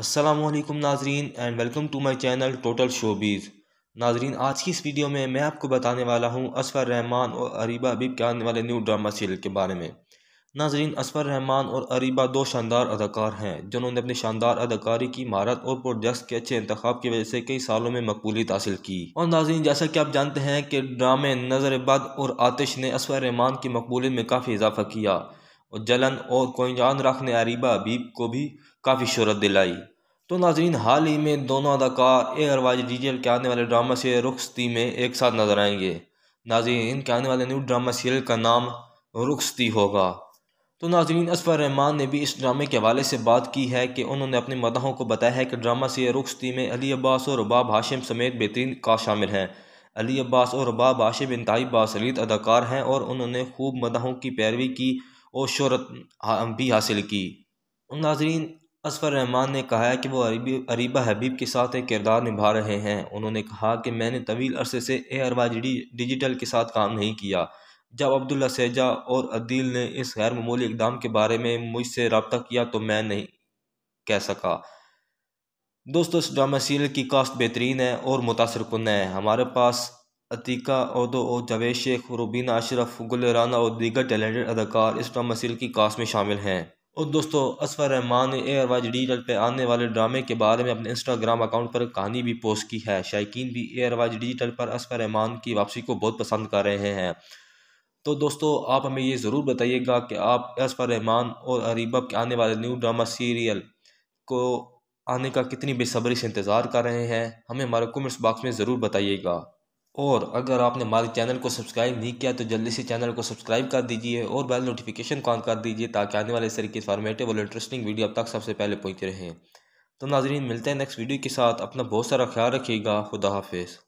असलम नाजरीन and welcome to my channel total showbiz नाजरीन आज की इस वीडियो में मैं आपको बताने वाला हूँ असफर रहमान और अरीबा हबीब के आने वाले न्यू ड्रामा सीरियल के बारे में नाजरीन असफर रहमान और अरीबा दो शानदार अदाकार हैं जिन्होंने अपनी शानदार अदाकारी की महारत और प्रोजेक्ट के अच्छे इंतखब की वजह से कई सालों में मकबूलियत हासिल की और नाजरीन जैसा कि आप जानते हैं कि ड्रामे नज़र बद और आतिश ने असफर रहमान की मकबूलियत में काफ़ी इजाफा किया और जलन और कोयजान रखने अरीबा हबीब को भी काफ़ी शहरत दिलाई तो नाजरीन हाल ही में दोनों अदाकार ए अरवाज डीजल के आने वाले ड्रामा सीरियल रुखस्ती में एक साथ नजर आएंगे नाजरीन इनके आने वाले न्यू ड्रामा सीरियल का नाम रुखस्ती होगा तो नाजरीन असफर रहमान ने भी इस ड्रामे के हवाले से बात की है कि उन्होंने अपने मदाहों को बताया है कि ड्रामा सीरियल रुखस्ती में अली अब्बास और रबाब हाशिम समेत बेहतरीन का शामिल हैं अली अब्बास और रबाब हाशिम इंतहाई बासरीत अदाकार हैं और उन्होंने खूब मदाहों की पैरवी की और शहरत भी हासिल की नाजरीन असफर रहमान ने कहा है कि वो अरीबी अरीबा हबीब के साथ एक किरदार निभा रहे हैं उन्होंने कहा कि मैंने तवील अरसे से ए अरवा डिजिटल के साथ काम नहीं किया जब अब्दुल्ला सैजा और अदील ने इस गैर ममूली इकदाम के बारे में मुझसे रबता किया तो मैं नहीं कह सका दोस्तों इस ड्रामा सीरियल की कास्ट बेहतरीन है और मुतासरकन है हमारे पास अतीक़ा ओदो और जवेद शेख रुबीन अशरफ गुल राना और दीगर टैलेंटेड अदाकार इस ड्रामा सील की कास्ट में शामिल हैं और दोस्तों असफर रहमान ने एयर वाइज डिजिटल पर आने वाले ड्रामे के बारे में अपने इंस्टाग्राम अकाउंट पर कहानी भी पोस्ट की है शायकीन भी एयर वाइज डिजिटल पर असफर रहमान की वापसी को बहुत पसंद कर रहे हैं तो दोस्तों आप हमें ये ज़रूर बताइएगा कि आप असफर रहमान और अरीबा के आने वाले न्यू ड्रामा सीरियल को आने का कितनी बेसब्री से इंतज़ार कर रहे हैं हमें हमारे कमेंट्स बॉक्स में ज़रूर बताइएगा और अगर आपने हमारे चैनल को सब्सक्राइब नहीं किया तो जल्दी से चैनल को सब्सक्राइब कर दीजिए और बेल नोटिफिकेशन को ऑन कर दीजिए ताकि आने वाले इस तरीके इन्फॉर्मेटिव और इंटरेस्टिंग वीडियो अब तक सबसे पहले पहुँच रहें तो नाजरीन मिलते हैं नेक्स्ट वीडियो के साथ अपना बहुत सारा ख्याल रखिएगा खुदा हाफिज़